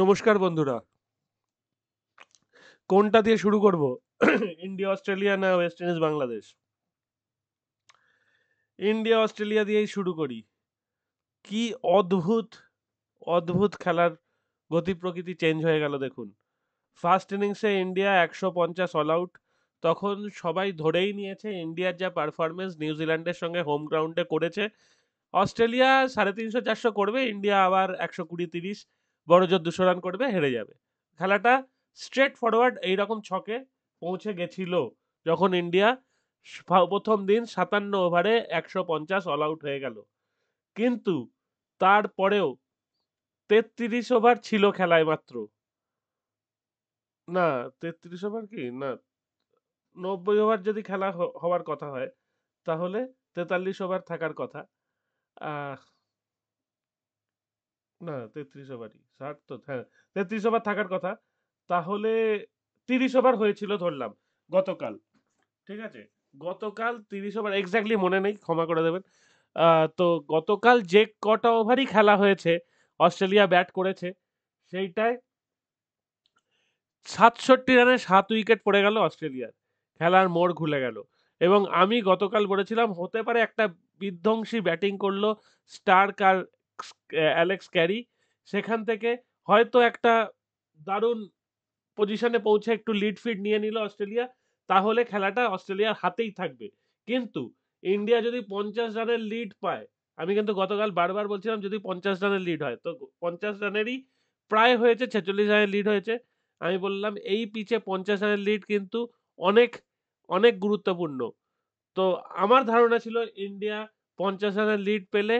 নমস্কার বন্ধুরা কোনটা দিয়ে শুরু করব ইন্ডিয়া অস্ট্রেলিয়া না West Indies Bangladesh India Australia দিয়েই শুরু করি কি অদ্ভুত অদ্ভুত খেলার গতি প্রকৃতি চেঞ্জ হয়ে গেল দেখুন ফার্স্ট ইনিংসে ইন্ডিয়া একশো পঞ্চাশ অল আউট তখন সবাই ধরেই নিয়েছে ইন্ডিয়ার যা পারফরমেন্স নিউজিল্যান্ডের সঙ্গে হোম গ্রাউন্ডে করেছে অস্ট্রেলিয়া সাড়ে তিনশো চারশো করবে ইন্ডিয়া আবার একশো কুড়ি তিরিশ বড়জোর দুশো রান করবে হেরে যাবে খেলাটা স্ট্রেট ফরওয়ার্ড এইরকম ছকে পৌঁছে গেছিল যখন ইন্ডিয়া প্রথম দিন সাতান্ন ওভারে একশো পঞ্চাশ অল আউট হয়ে গেল কিন্তু তারপরেও তেত্রিশ ওভার ছিল খেলায় মাত্র না তেত্রিশ ওভার কি না নব্বই ওভার যদি খেলা হওয়ার কথা হয় তাহলে তেতাল্লিশ ওভার থাকার কথা না তেত্রিশ ওভারই ষাট তো হ্যাঁ তেত্রিশ ওভার থাকার কথা তাহলে তিরিশ ওভার হয়েছিল ধরলাম গতকাল ঠিক আছে গতকাল তিরিশ ওভার এক্স্যাক্টলি মনে নেই ক্ষমা করে দেবেন তো গতকাল যে কটা ওভারই খেলা হয়েছে অস্ট্রেলিয়া ব্যাট করেছে সেইটায় সাতষট্টি রানে সাত উইকেট পড়ে গেল অস্ট্রেলিয়ার খেলার মোড় ঘুলে গেল এবং আমি গতকাল বলেছিলাম হতে পারে একটা বিধ্বংসী ব্যাটিং করলো স্টার্ক আর অ্যালেক্স ক্যারি সেখান থেকে হয়তো একটা দারুণ পজিশনে পৌঁছে একটু লিড ফিড নিয়ে নিল অস্ট্রেলিয়া তাহলে খেলাটা অস্ট্রেলিয়ার হাতেই থাকবে কিন্তু ইন্ডিয়া যদি পঞ্চাশ রানের লিড পায় আমি কিন্তু গতকাল বারবার বলছিলাম যদি পঞ্চাশ রানের লিড হয় তো পঞ্চাশ রানেরই প্রায় হয়েছে ছেচল্লিশ রানের লিড হয়েছে আমি বললাম এই পিচে পঞ্চাশ রানের লিড কিন্তু অনেক অনেক গুরুত্বপূর্ণ তো আমার ধারণা ছিল ইন্ডিয়া পঞ্চাশ রানের লিড পেলে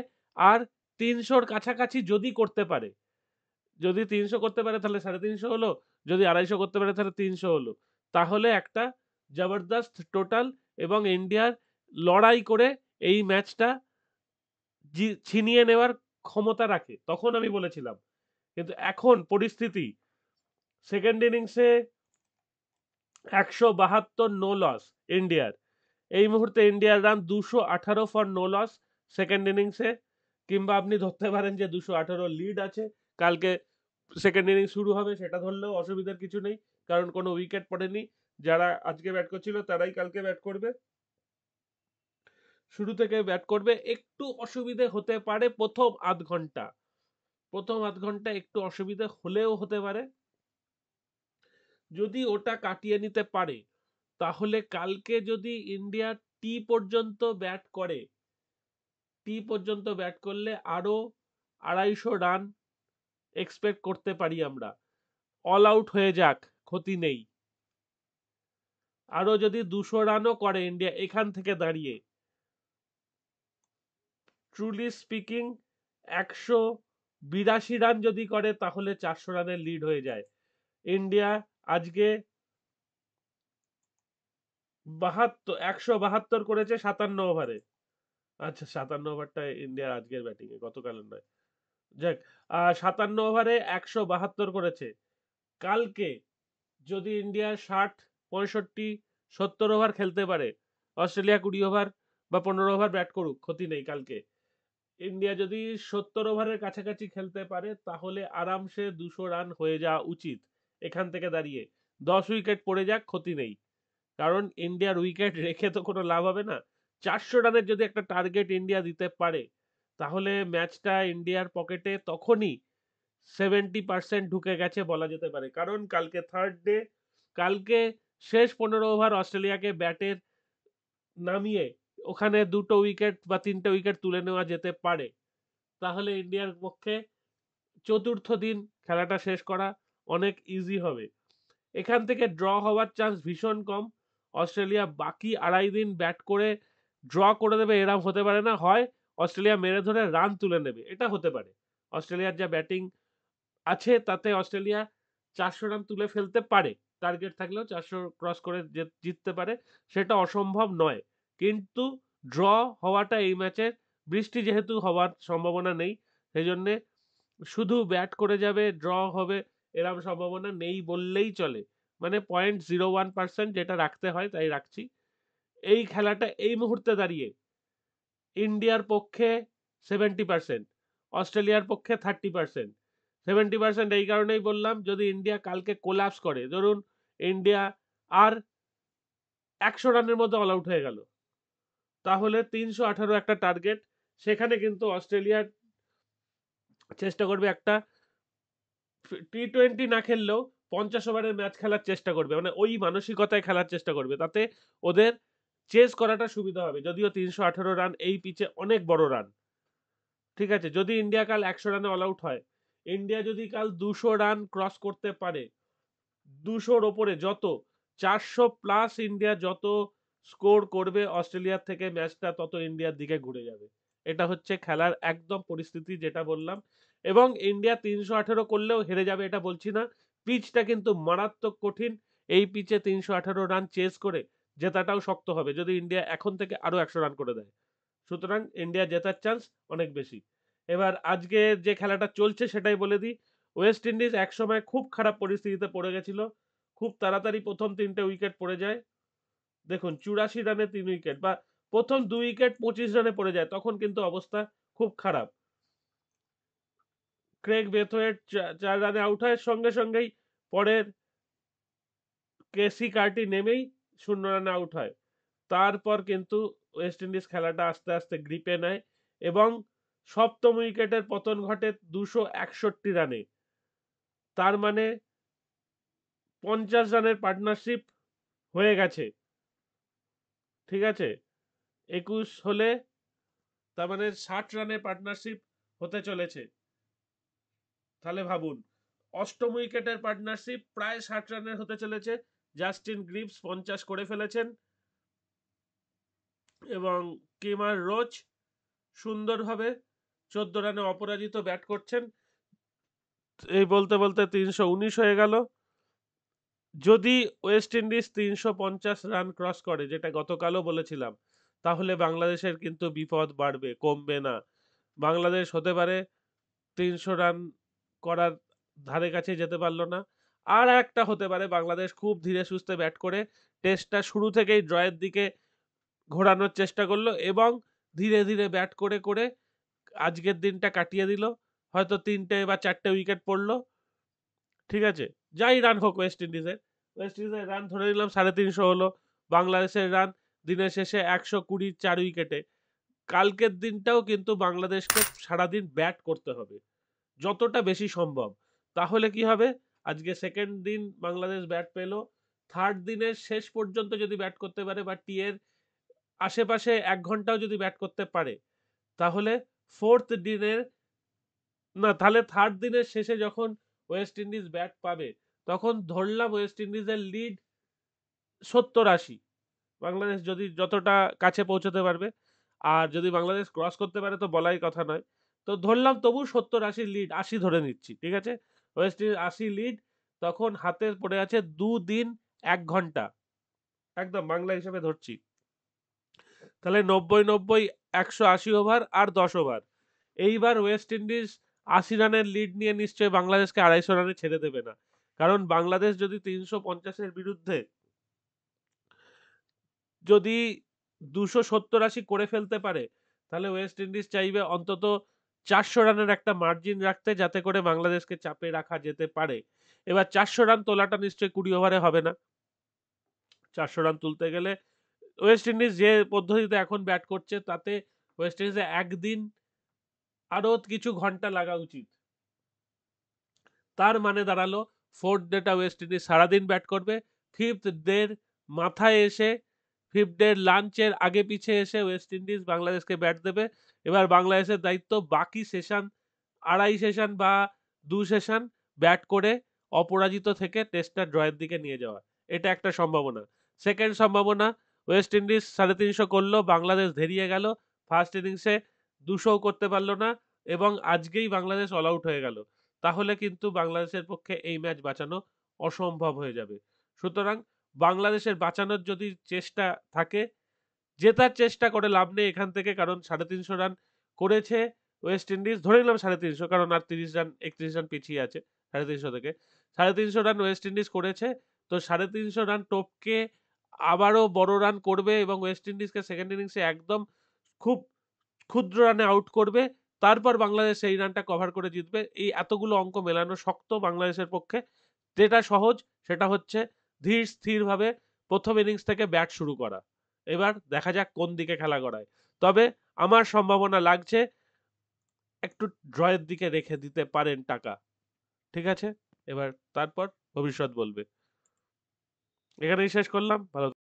আর তিনশোর কাছাকাছি যদি করতে পারে যদি তিনশো করতে পারে তাহলে সাড়ে তিনশো হলো যদি আড়াইশো করতে পারে তাহলে তিনশো হলো তাহলে একটা জবরদস্ত টোটাল এবং ইন্ডিয়ার লড়াই করে এই ম্যাচটা ছিনিয়ে নেওয়ার ক্ষমতা রাখে তখন আমি বলেছিলাম কিন্তু এখন পরিস্থিতি সেকেন্ড ইনিংসে একশো বাহাত্তর নো লস ইন্ডিয়ার এই মুহূর্তে ইন্ডিয়ার রান দুশো আঠারো ফর নো লস সেকেন্ড ইনিংসে কিংবা আপনি ধরতে পারেন যে দুশো আঠারো লিড আছে কালকে সেকেন্ড ইনিংস শুরু হবে সেটা ধরলেও অসুবিধার কিছু নেই কারণ কোনো উইকেট পড়েনি যারা আজকে ব্যাট করছিল তারাই কালকে ব্যাট করবে শুরু থেকে ব্যাট করবে একটু অসুবিধে হতে পারে প্রথম আধ ঘন্টা প্রথম আধ ঘন্টা একটু অসুবিধে হলেও হতে পারে যদি ওটা কাটিয়ে নিতে পারে তাহলে কালকে যদি ইন্ডিয়া টি পর্যন্ত ব্যাট করে টি পর্যন্ত ব্যাট করলে আরও আড়াইশো রান এক্সপেক্ট করতে পারি আমরা অল আউট হয়ে যাক ক্ষতি নেই আরও যদি দুশো রানও করে ইন্ডিয়া এখান থেকে দাঁড়িয়ে ট্রুলি স্পিকিং একশো বিরাশি রান যদি করে তাহলে চারশো রানের লিড হয়ে যায় ইন্ডিয়া আজকে বাহাত্তর একশো বাহাত্তর করেছে সাতান্ন ওভারে আচ্ছা সাতান্ন ওভারটা ইন্ডিয়ার আজকের ব্যাটিং এ গতকালের নয় যাক সাতান্ন ওভারে একশো বাহাত্তর করেছে কালকে যদি ইন্ডিয়া ষাট পঁয়ষট্টি সত্তর ওভার খেলতে পারে অস্ট্রেলিয়া কুড়ি ওভার বা পনেরো ওভার ব্যাট করুক ক্ষতি নেই কালকে ইন্ডিয়া যদি সত্তর ওভারের কাছাকাছি খেলতে পারে তাহলে আরামসে দুশো রান হয়ে যাওয়া উচিত এখান থেকে দাঁড়িয়ে দশ উইকেট পড়ে যাক ক্ষতি নেই কারণ ইন্ডিয়ার উইকেট রেখে তো কোনো লাভ হবে না চারশো রানের যদি একটা টার্গেট ইন্ডিয়া দিতে পারে তাহলে ম্যাচটা ইন্ডিয়ার পকেটে তখনই সেভেন্টি পার্সেন্ট ঢুকে গেছে বলা যেতে পারে কারণ কালকে থার্ড ডে কালকে শেষ পনেরো ওভার অস্ট্রেলিয়াকে ব্যাটের নামিয়ে ওখানে দুটো উইকেট বা তিনটে উইকেট তুলে নেওয়া যেতে পারে তাহলে ইন্ডিয়ার পক্ষে চতুর্থ দিন খেলাটা শেষ করা অনেক ইজি হবে এখান থেকে ড্র হওয়ার চান্স ভীষণ কম অস্ট্রেলিয়া বাকি আড়াই দিন ব্যাট করে ড্র করে দেবে এরম হতে পারে না হয় অস্ট্রেলিয়া মেরে ধরে রান তুলে নেবে এটা হতে পারে অস্ট্রেলিয়ার যা ব্যাটিং আছে তাতে অস্ট্রেলিয়া চারশো রান তুলে ফেলতে পারে টার্গেট থাকলেও চারশো ক্রস করে জিততে পারে সেটা অসম্ভব নয় কিন্তু ড্র হওয়াটা এই ম্যাচের বৃষ্টি যেহেতু হওয়ার সম্ভাবনা নেই সেই জন্যে শুধু ব্যাট করে যাবে ড্র হবে এরম সম্ভাবনা নেই বললেই চলে মানে পয়েন্ট জিরো ওয়ান পার্সেন্ট যেটা রাখতে হয় তাই রাখছি এই খেলাটা এই মুহূর্তে দাঁড়িয়ে ইন্ডিয়ার পক্ষে সেভেন্টি পার্সেন্ট অস্ট্রেলিয়ার পক্ষে থার্টি পার্সেন্ট সেভেন্টি পার্সেন্ট এই কারণেই বললাম যদি ইন্ডিয়া কালকে কোলাপস করে ধরুন ইন্ডিয়া আর একশো রানের মধ্যে অল আউট হয়ে গেল তাহলে তিনশো আঠারো একটা টার্গেট সেখানে কিন্তু অস্ট্রেলিয়া চেষ্টা করবে একটা টি টোয়েন্টি না খেললেও পঞ্চাশ ওভারের ম্যাচ খেলার চেষ্টা করবে মানে ওই মানসিকতায় খেলার চেষ্টা করবে তাতে ওদের চেজ করাটা সুবিধা হবে যদিও তিনশো আঠেরো রান এই পিচে অনেক বড় রান ঠিক আছে যদি ইন্ডিয়া কাল একশো রানে অল আউট হয় ইন্ডিয়া যদি কাল দুশো রান ক্রস করতে পারে দুশোর ওপরে যত চারশো প্লাস ইন্ডিয়া যত স্কোর করবে অস্ট্রেলিয়ার থেকে ম্যাচটা তত ইন্ডিয়ার দিকে ঘুরে যাবে এটা হচ্ছে খেলার একদম পরিস্থিতি যেটা বললাম এবং ইন্ডিয়া তিনশো আঠেরো করলেও হেরে যাবে এটা বলছি না পিচটা কিন্তু মারাত্মক কঠিন এই পিচে তিনশো আঠারো রান চেস করে জেতাটাও শক্ত হবে যদি ইন্ডিয়া এখন থেকে আরও একশো রান করে দেয় সুতরাং ইন্ডিয়া জেতার চান্স অনেক বেশি এবার আজকে যে খেলাটা চলছে সেটাই বলে দিই ওয়েস্ট ইন্ডিজ একসময় খুব খারাপ পরিস্থিতিতে পড়ে গেছিল খুব তাড়াতাড়ি প্রথম তিনটে উইকেট পড়ে যায় দেখুন চুরাশি রানে তিন উইকেট বা প্রথম দুই উইকেট পঁচিশ রানে পড়ে যায় তখন কিন্তু অবস্থা খুব খারাপ ক্রেগ বেথোয়ের চার রানে আউট হয় সঙ্গে সঙ্গেই পরের কেসি কার্টি নেমেই শূন্য রানে আউট হয় তারপর কিন্তু ওয়েস্ট ইন্ডিজ খেলাটা আস্তে আস্তে গ্রিপে নেয় এবং সপ্তম উইকেটের পতন ঘটে দুশো একষট্টি রানে তার মানে পঞ্চাশ রানের পার্টনারশিপ হয়ে গেছে ঠিক আছে একুশ হলে তার মানে ষাট রানের পার্টনারশিপ হতে চলেছে তাহলে ভাবুন অষ্টম উইকেটের পার্টনারশিপ প্রায় ষাট রানের হতে চলেছে জাস্টিন গ্রিপস পঞ্চাশ করে ফেলেছেন এবং কেমার রোজ সুন্দরভাবে চোদ্দ রানে অপরাজিত ব্যাট করছেন এই বলতে বলতে তিনশো উনিশ হয়ে গেল যদি ওয়েস্ট ইন্ডিজ তিনশো পঞ্চাশ রান ক্রস করে যেটা গতকালও বলেছিলাম তাহলে বাংলাদেশের কিন্তু বিপদ বাড়বে কমবে না বাংলাদেশ হতে পারে তিনশো রান করার ধারে কাছে যেতে পারলো না আর একটা হতে পারে বাংলাদেশ খুব ধীরে সুস্থে ব্যাট করে টেস্টটা শুরু থেকেই ড্রয়ের দিকে ঘোরানোর চেষ্টা করলো এবং ধীরে ধীরে ব্যাট করে করে আজকের দিনটা কাটিয়ে দিল হয়তো তিনটে বা চারটে উইকেট পড়লো ঠিক আছে যাই রান হোক ওয়েস্ট ইন্ডিজের ওয়েস্ট ইন্ডিজের রান ধরে নিলাম সাড়ে তিনশো হলো বাংলাদেশের রান দিনের শেষে একশো কুড়ি চার উইকেটে কালকের দিনটাও কিন্তু বাংলাদেশকে সারাদিন ব্যাট করতে হবে যতটা বেশি সম্ভব তাহলে কি হবে আজকে সেকেন্ড দিন বাংলাদেশ ব্যাট পেল থার্ড দিনের শেষ পর্যন্ত যদি ব্যাট করতে পারে বা টিয়ের আশেপাশে এক ঘন্টাও যদি ব্যাট করতে পারে তাহলে ফোর্থ দিনের না তাহলে থার্ড দিনের শেষে যখন ওয়েস্ট ইন্ডিজ ব্যাট পাবে তখন ধরলাম ওয়েস্ট ইন্ডিজের লিড সত্তর আশি বাংলাদেশ যদি যতটা কাছে পৌঁছতে পারবে আর যদি বাংলাদেশ ক্রস করতে পারে তো বলাই কথা নয় তো ধরলাম তবু সত্তর আশি লিড আশি ধরে নিচ্ছি ঠিক আছে ওয়েস্ট ইন্ডিজ আশি লিড তখন হাতে পড়ে আছে দু দিন এক ঘন্টা একদম বাংলা হিসেবে ধরছি তাহলে নব্বই নব্বই একশো আশি ওভার আর দশ ওভার এইবার ওয়েস্ট ইন্ডিজ আশি রানের লিড নিয়ে নিশ্চয়ই বাংলাদেশকে আড়াইশো রানে ছেড়ে দেবে না কারণ বাংলাদেশ যদি তিনশো পঞ্চাশের বিরুদ্ধে যদি দুশো সত্তর আশি করে ফেলতে পারে তাহলে ওয়েস্ট ইন্ডিজ চাইবে অন্তত চারশো রানের একটা মার্জিন রাখতে যাতে করে বাংলাদেশকে চাপে রাখা যেতে পারে এবার চারশো রান তোলাটা নিশ্চয়ই কুড়ি ওভারে হবে না চারশো রান তুলতে গেলে ওয়েস্ট ইন্ডিজ যে পদ্ধতিতে এখন ব্যাট করছে তাতে ওয়েস্ট ইন্ডিজে একদিন আরও কিছু ঘন্টা লাগা উচিত তার মানে দাঁড়ালো ফোর্থ ডেটা ওয়েস্ট ইন্ডিজ সারাদিন ব্যাট করবে ফিফথ ডের মাথায় এসে ফিফডের লাঞ্চের আগে পিছে এসে ওয়েস্ট ইন্ডিজ বাংলাদেশকে ব্যাট দেবে এবার বাংলাদেশের দায়িত্ব বাকি সেশন আড়াই সেশন বা দু সেশন ব্যাট করে অপরাজিত থেকে টেস্টটা ড্রয়ের দিকে নিয়ে যাওয়া এটা একটা সম্ভাবনা সেকেন্ড সম্ভাবনা ওয়েস্ট ইন্ডিজ সাড়ে তিনশো করলো বাংলাদেশ ধেরিয়ে গেল ফার্স্ট ইনিংসে দুশোও করতে পারলো না এবং আজকেই বাংলাদেশ অল আউট হয়ে গেল তাহলে কিন্তু বাংলাদেশের পক্ষে এই ম্যাচ বাঁচানো অসম্ভব হয়ে যাবে সুতরাং বাংলাদেশের বাঁচানোর যদি চেষ্টা থাকে জেতার চেষ্টা করে লাভ নেই এখান থেকে কারণ সাড়ে তিনশো রান করেছে ওয়েস্ট ইন্ডিজ ধরে নিলাম সাড়ে তিনশো কারণ আর তিরিশ রান একত্রিশ রান পিছিয়ে আছে সাড়ে তিনশো থেকে সাড়ে তিনশো রান ওয়েস্ট ইন্ডিজ করেছে তো সাড়ে তিনশো রান টপকে আবারও বড় রান করবে এবং ওয়েস্ট ইন্ডিজকে সেকেন্ড ইনিংসে একদম খুব ক্ষুদ্র রানে আউট করবে তারপর বাংলাদেশ সেই রানটা কভার করে জিতবে এই এতগুলো অঙ্ক মেলানো শক্ত বাংলাদেশের পক্ষে যেটা সহজ সেটা হচ্ছে ধীর স্থিরভাবে প্রথম ইনিংস থেকে ব্যাট শুরু করা এবার দেখা যাক কোন দিকে খেলা গড়ায় তবে আমার সম্ভাবনা লাগছে একটু ড্রয়ের দিকে রেখে দিতে পারেন টাকা ঠিক আছে এবার তারপর ভবিষ্যৎ বলবে এখানেই শেষ করলাম ভালো